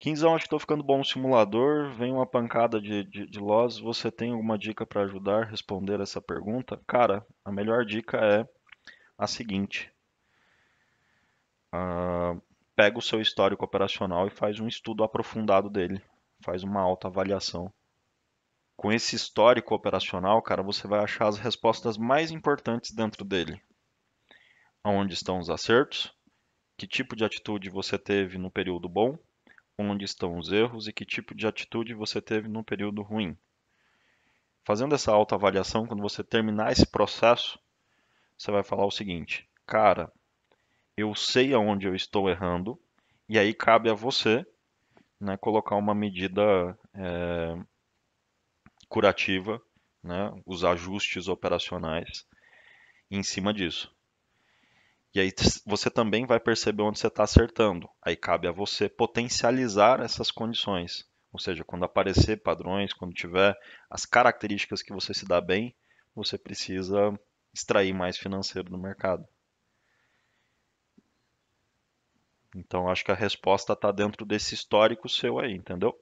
Quinzão, acho que estou ficando bom no simulador. Vem uma pancada de, de, de loss. Você tem alguma dica para ajudar a responder essa pergunta? Cara, a melhor dica é a seguinte. Uh, pega o seu histórico operacional e faz um estudo aprofundado dele. Faz uma autoavaliação. Com esse histórico operacional, cara, você vai achar as respostas mais importantes dentro dele. Onde estão os acertos? Que tipo de atitude você teve no período bom? onde estão os erros e que tipo de atitude você teve num período ruim. Fazendo essa autoavaliação, quando você terminar esse processo, você vai falar o seguinte: cara, eu sei aonde eu estou errando, e aí cabe a você né, colocar uma medida é, curativa, né, os ajustes operacionais em cima disso. E aí você também vai perceber onde você está acertando. Aí cabe a você potencializar essas condições. Ou seja, quando aparecer padrões, quando tiver as características que você se dá bem, você precisa extrair mais financeiro do mercado. Então, acho que a resposta está dentro desse histórico seu aí, entendeu?